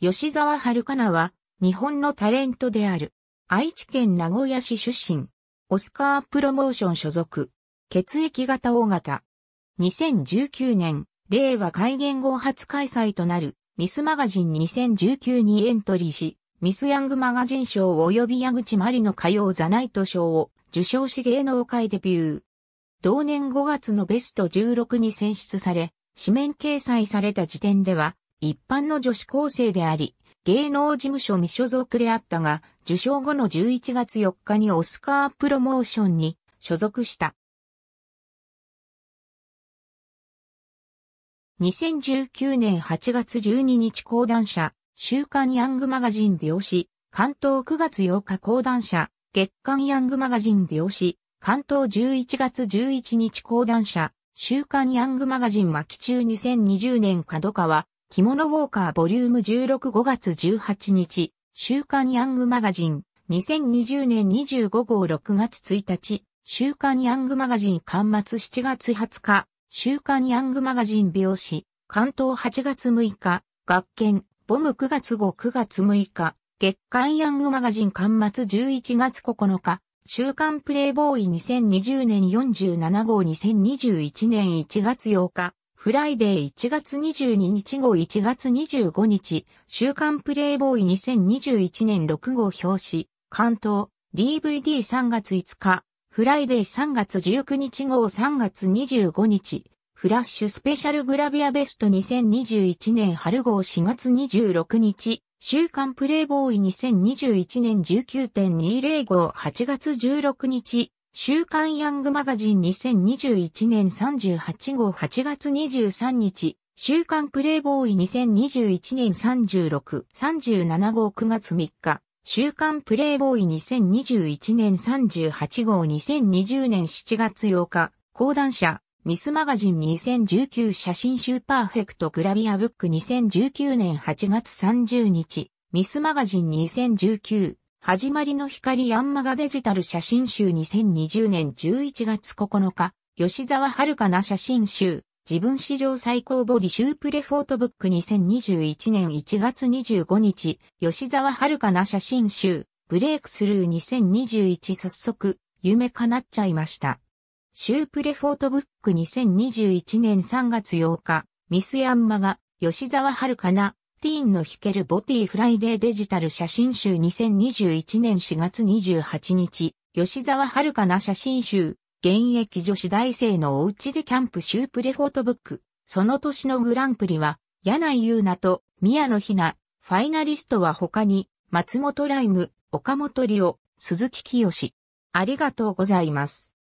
吉沢春香菜は、日本のタレントである。愛知県名古屋市出身。オスカープロモーション所属。血液型大型。2019年、令和改元後初開催となる、ミスマガジン2019にエントリーし、ミスヤングマガジン賞及び矢口まりの歌謡ザナイト賞を受賞し芸能界デビュー。同年5月のベスト16に選出され、紙面掲載された時点では、一般の女子高生であり、芸能事務所未所属であったが、受賞後の11月4日にオスカープロモーションに所属した。2019年8月12日講談社、週刊ヤングマガジン病死、関東9月8日講談社、月刊ヤングマガジン病死、関東11月11日講談社、週刊ヤングマガジン巻中2020年角川、着物ウォーカーボリューム165月18日、週刊ヤングマガジン、2020年25号6月1日、週刊ヤングマガジン刊末7月20日、週刊ヤングマガジン病死、関東8月6日、学研、ボム9月号9月6日、月刊ヤングマガジン刊末11月9日、週刊プレイボーイ2020年47号2021年1月8日、フライデー1月22日号1月25日、週刊プレイボーイ2021年6号表紙、関東、DVD3 月5日、フライデー3月19日号3月25日、フラッシュスペシャルグラビアベスト2021年春号4月26日、週刊プレイボーイ2021年19.20号8月16日、週刊ヤングマガジン2021年38号8月23日、週刊プレイボーイ2021年36、37号9月3日、週刊プレイボーイ2021年38号2020年7月8日、講談社、ミスマガジン2019写真集パーフェクトグラビアブック2019年8月30日、ミスマガジン2019始まりの光ヤンマガデジタル写真集2020年11月9日、吉沢遥な写真集、自分史上最高ボディシュープレフォートブック2021年1月25日、吉沢遥な写真集、ブレイクスルー2021早速、夢叶っちゃいました。シュープレフォートブック2021年3月8日、ミスヤンマガ、吉沢遥なティーンの弾けるボティフライデーデジタル写真集2021年4月28日、吉沢遥な写真集、現役女子大生のおうちでキャンプシュープレフォートブック、その年のグランプリは、柳井優奈と宮野ひな、ファイナリストは他に、松本ライム、岡本里夫、鈴木清。ありがとうございます。